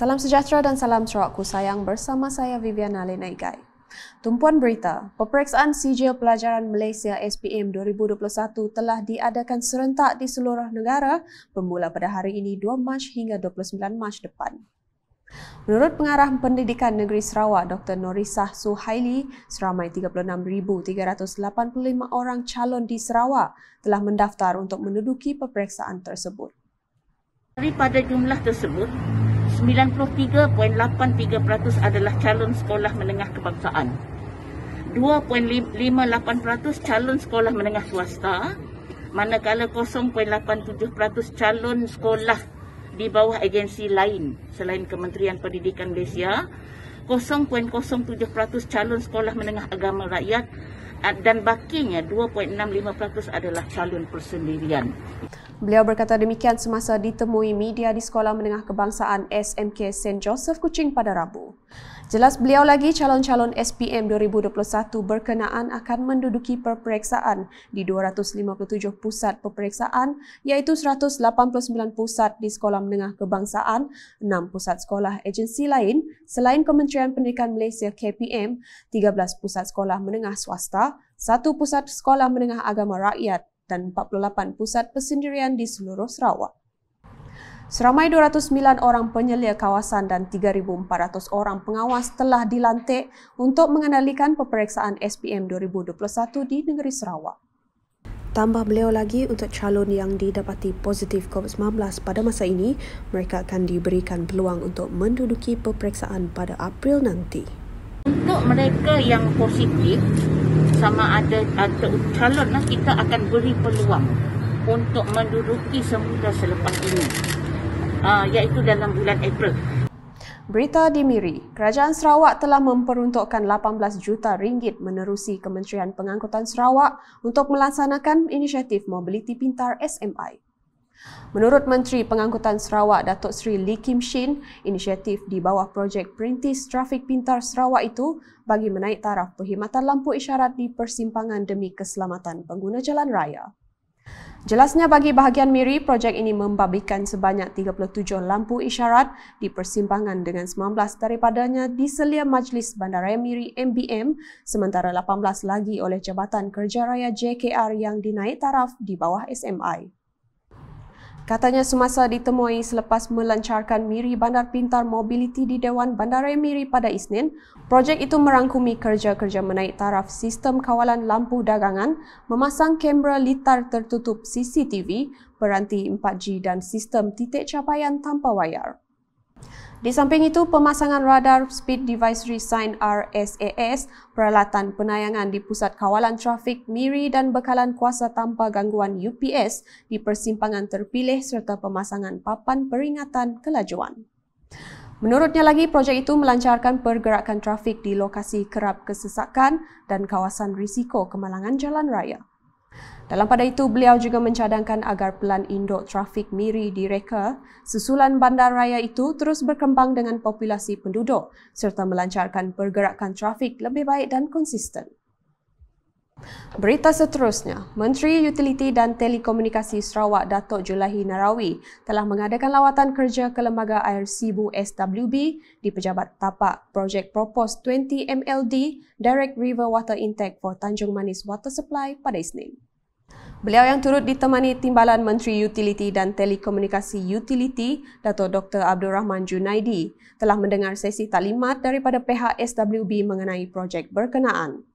Salam sejahtera dan salam cerakku sayang bersama saya Vivian Alinaigai. Tumpuan berita, peperiksaan sijil pelajaran Malaysia SPM 2021 telah diadakan serentak di seluruh negara bermula pada hari ini 2 Mac hingga 29 Mac depan. Menurut pengarah pendidikan negeri Sarawak Dr. Norisah Suhaili, seramai 36,385 orang calon di Sarawak telah mendaftar untuk menduduki peperiksaan tersebut. Daripada jumlah tersebut, 93.83% adalah calon sekolah menengah kebangsaan. 2.58% calon sekolah menengah swasta, manakala 0.87% calon sekolah di bawah agensi lain selain Kementerian Pendidikan Malaysia, 0.07% calon sekolah menengah agama rakyat dan bakinya 2.65% adalah calon persendirian. Beliau berkata demikian semasa ditemui media di Sekolah Menengah Kebangsaan SMK St. Joseph Kuching pada Rabu. Jelas beliau lagi calon-calon SPM 2021 berkenaan akan menduduki perperiksaan di 257 pusat perperiksaan iaitu 189 pusat di Sekolah Menengah Kebangsaan, 6 pusat sekolah agensi lain selain Kementerian Pendidikan Malaysia KPM, 13 pusat sekolah menengah swasta, 1 pusat sekolah menengah agama rakyat dan 48 pusat persendirian di seluruh Sarawak. Seramai 209 orang penyelia kawasan dan 3,400 orang pengawas telah dilantik untuk mengendalikan peperiksaan SPM 2021 di negeri Sarawak. Tambah beliau lagi untuk calon yang didapati positif COVID-19 pada masa ini, mereka akan diberikan peluang untuk menduduki peperiksaan pada April nanti. Untuk mereka yang positif, sama ada atau calon, kita akan beri peluang untuk menduduki semula selepas ini. Ah, iaitu dalam bulan April. Berita di Miri, Kerajaan Sarawak telah memperuntukkan 18 juta ringgit menerusi Kementerian Pengangkutan Sarawak untuk melaksanakan inisiatif mobiliti pintar SMI. Menurut Menteri Pengangkutan Sarawak Datuk Seri Lee Kim Shin, inisiatif di bawah projek Perintis Trafik Pintar Sarawak itu bagi menaik taraf perkhidmatan lampu isyarat di persimpangan demi keselamatan pengguna jalan raya. Jelasnya bagi bahagian Miri, projek ini membabitkan sebanyak 37 lampu isyarat di persimpangan dengan 19 daripadanya di selia Majlis Bandaraya Miri MBM sementara 18 lagi oleh Jabatan Kerja Raya JKR yang dinaik taraf di bawah SMI. Katanya semasa ditemui selepas melancarkan Miri Bandar Pintar Mobility di Dewan Bandaraya Miri pada Isnin, projek itu merangkumi kerja-kerja menaik taraf sistem kawalan lampu dagangan, memasang kamera litar tertutup CCTV, peranti 4G dan sistem titik capaian tanpa wayar. Di samping itu, pemasangan radar speed device resign RSAS, peralatan penayangan di pusat kawalan trafik Miri dan bekalan kuasa tanpa gangguan UPS di persimpangan terpilih serta pemasangan papan peringatan kelajuan. Menurutnya lagi, projek itu melancarkan pergerakan trafik di lokasi kerap kesesakan dan kawasan risiko kemalangan jalan raya. Dalam pada itu, beliau juga mencadangkan agar pelan induk trafik miri direka susulan bandar raya itu terus berkembang dengan populasi penduduk serta melancarkan pergerakan trafik lebih baik dan konsisten. Berita seterusnya, Menteri Utiliti dan Telekomunikasi Sarawak Datuk Julahi Narawi telah mengadakan lawatan kerja ke Lembaga Air Sibu SWB di Pejabat Tapak Projek Propos 20 MLD Direct River Water Intake for Tanjung Manis Water Supply pada Isnin. Beliau yang turut ditemani Timbalan Menteri Utiliti dan Telekomunikasi Utiliti Dato Dr Abdul Rahman Junaidi telah mendengar sesi taklimat daripada pihak SWB mengenai projek berkenaan.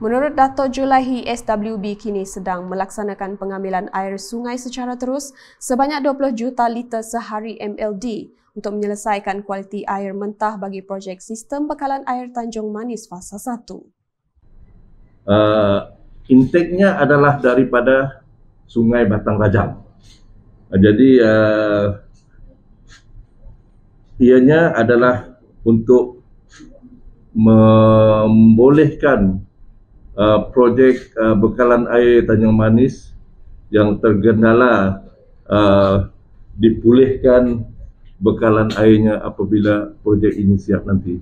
Menurut Dato' Julahi, SWB kini sedang melaksanakan pengambilan air sungai secara terus sebanyak 20 juta liter sehari MLD untuk menyelesaikan kualiti air mentah bagi projek sistem bekalan air Tanjung Manis fasa 1. Uh, intake adalah daripada Sungai Batang Rajang. Uh, jadi uh, ianya adalah untuk membolehkan Uh, projek uh, bekalan air Tanjung Manis yang tergendala uh, dipulihkan bekalan airnya apabila projek ini siap nanti.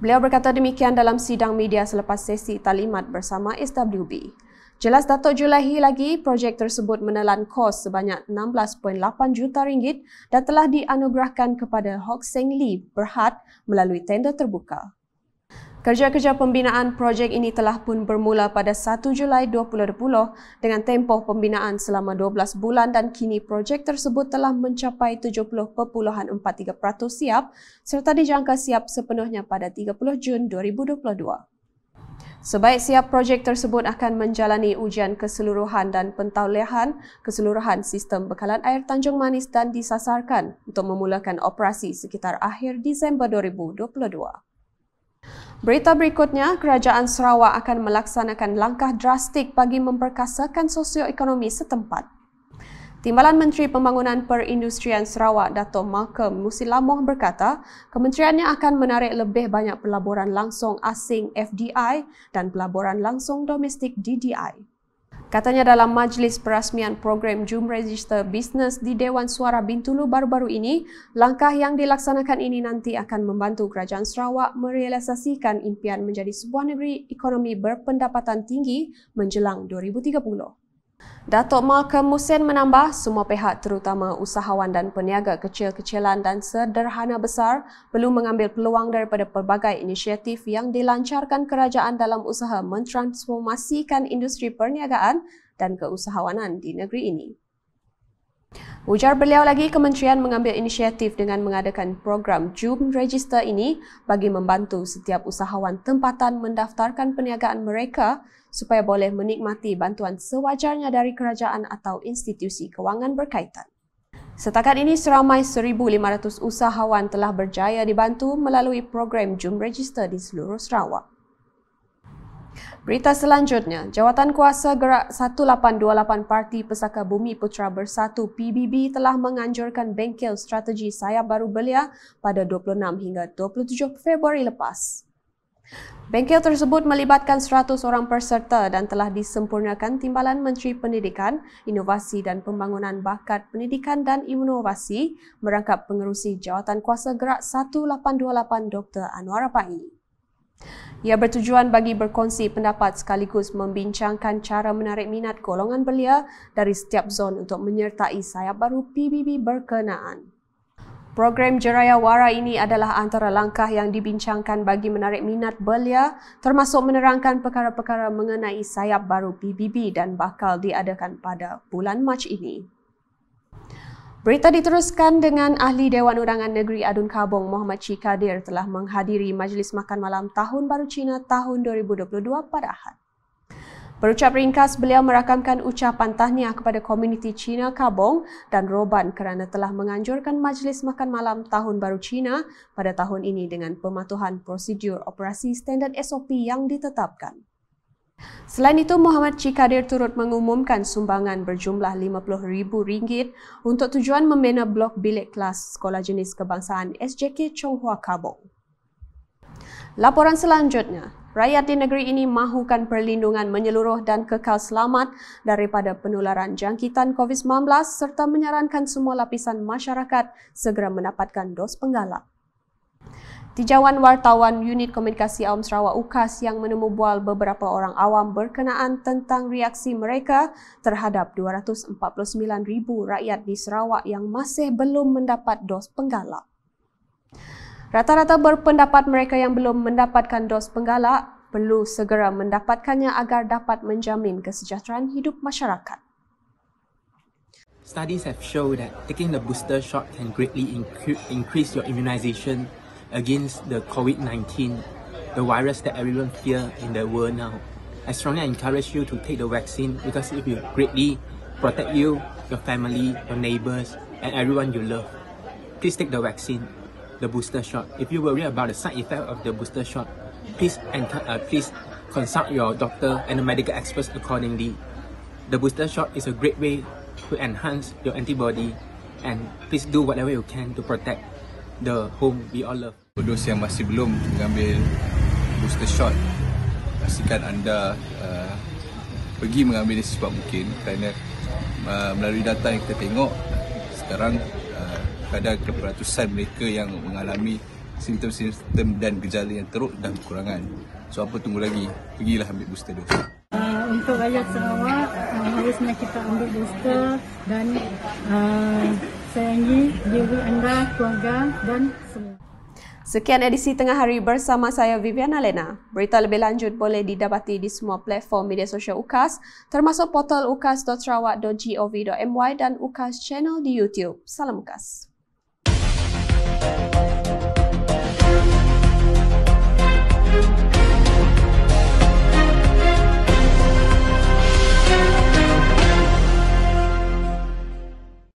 Beliau berkata demikian dalam sidang media selepas sesi talimat bersama SWB. Jelas Datuk Julahi lagi, projek tersebut menelan kos sebanyak 16.8 juta ringgit dan telah dianugerahkan kepada Hock Seng Lee Berhad melalui tender terbuka. Kerja-kerja pembinaan projek ini telah pun bermula pada 1 Julai 2020 dengan tempoh pembinaan selama 12 bulan dan kini projek tersebut telah mencapai 70.43% siap serta dijangka siap sepenuhnya pada 30 Jun 2022. Sebaik siap projek tersebut akan menjalani ujian keseluruhan dan pentaulehan keseluruhan sistem bekalan air Tanjung Manis dan disasarkan untuk memulakan operasi sekitar akhir Disember 2022. Berita berikutnya, Kerajaan Sarawak akan melaksanakan langkah drastik bagi memperkasakan sosioekonomi setempat. Timbalan Menteri Pembangunan Perindustrian Sarawak, Dato' Malcolm Musilamoh berkata, kementeriannya akan menarik lebih banyak pelaburan langsung asing FDI dan pelaburan langsung domestik DDI. Katanya dalam majlis perasmian program Jum Register Business di Dewan Suara Bintulu baru-baru ini, langkah yang dilaksanakan ini nanti akan membantu Kerajaan Sarawak merealisasikan impian menjadi sebuah negeri ekonomi berpendapatan tinggi menjelang 2030. Datuk Malcolm Musin menambah semua pihak terutama usahawan dan peniaga kecil-kecilan dan sederhana besar perlu mengambil peluang daripada pelbagai inisiatif yang dilancarkan kerajaan dalam usaha mentransformasikan industri perniagaan dan keusahawanan di negeri ini. Ujar beliau lagi, kementerian mengambil inisiatif dengan mengadakan program Jum Register ini bagi membantu setiap usahawan tempatan mendaftarkan perniagaan mereka supaya boleh menikmati bantuan sewajarnya dari kerajaan atau institusi kewangan berkaitan. Setakat ini, seramai 1,500 usahawan telah berjaya dibantu melalui program Jum Register di seluruh Sarawak. Berita selanjutnya, Jawatan Kuasa Gerak 1828 Parti Pesaka Bumi Putra Bersatu PBB telah menganjurkan bengkel strategi sayap baru belia pada 26 hingga 27 Februari lepas. Bengkel tersebut melibatkan 100 orang peserta dan telah disempurnakan Timbalan Menteri Pendidikan, Inovasi dan Pembangunan Bakat Pendidikan dan Inovasi merangkap pengerusi Jawatan Kuasa Gerak 1828 Dr. Anwar Pai. Ia bertujuan bagi berkongsi pendapat sekaligus membincangkan cara menarik minat golongan belia dari setiap zon untuk menyertai sayap baru PBB berkenaan. Program Jeraya Wara ini adalah antara langkah yang dibincangkan bagi menarik minat belia termasuk menerangkan perkara-perkara mengenai sayap baru PBB dan bakal diadakan pada bulan Mac ini. Berita diteruskan dengan Ahli Dewan Undangan Negeri Adun Kabong Muhammad Chi Kadir telah menghadiri Majlis Makan Malam Tahun Baru Cina tahun 2022 pada Ahad. Berucap ringkas, beliau merakamkan ucapan tahniah kepada komuniti Cina Kabong dan Roban kerana telah menganjurkan Majlis Makan Malam Tahun Baru Cina pada tahun ini dengan pematuhan prosedur operasi standard SOP yang ditetapkan. Selain itu, Muhammad Cikadir turut mengumumkan sumbangan berjumlah RM50,000 untuk tujuan membina blok bilik kelas Sekolah Jenis Kebangsaan SJK Chong Hua Kabong. Laporan selanjutnya, rakyat di negeri ini mahukan perlindungan menyeluruh dan kekal selamat daripada penularan jangkitan COVID-19 serta menyarankan semua lapisan masyarakat segera mendapatkan dos penggalak. Tijawan wartawan unit komunikasi Awam Sarawak UKAS yang menemubual beberapa orang awam berkenaan tentang reaksi mereka terhadap 249,000 rakyat di Sarawak yang masih belum mendapat dos penggalak. Rata-rata berpendapat mereka yang belum mendapatkan dos penggalak perlu segera mendapatkannya agar dapat menjamin kesejahteraan hidup masyarakat. Studies have shown that taking the booster shot can greatly increase your immunisation. against the COVID-19, the virus that everyone fear in the world now. I strongly encourage you to take the vaccine because it will greatly protect you, your family, your neighbors, and everyone you love. Please take the vaccine, the booster shot. If you worry about the side effect of the booster shot, please enter, uh, please consult your doctor and the medical experts accordingly. The booster shot is a great way to enhance your antibody and please do whatever you can to protect the home we all love. For those yang masih belum mengambil booster shot, pastikan anda uh, pergi mengambil secepat mungkin kerana uh, melalui data yang kita tengok sekarang uh, ada keperatusan mereka yang mengalami simptom-simptom dan gejala yang teruk dan kekurangan. So apa tunggu lagi? Pergilah ambil booster dose. Uh, untuk rakyat Sarawak, uh, harusnya kita ambil booster dan uh, sayangi diri anda, keluarga dan semua. Sekian edisi tengah hari bersama saya Viviana Lena. Berita lebih lanjut boleh didapati di semua platform media sosial UKAS termasuk portal ukas.sarawak.gov.my dan UKAS channel di YouTube. Salam UKAS.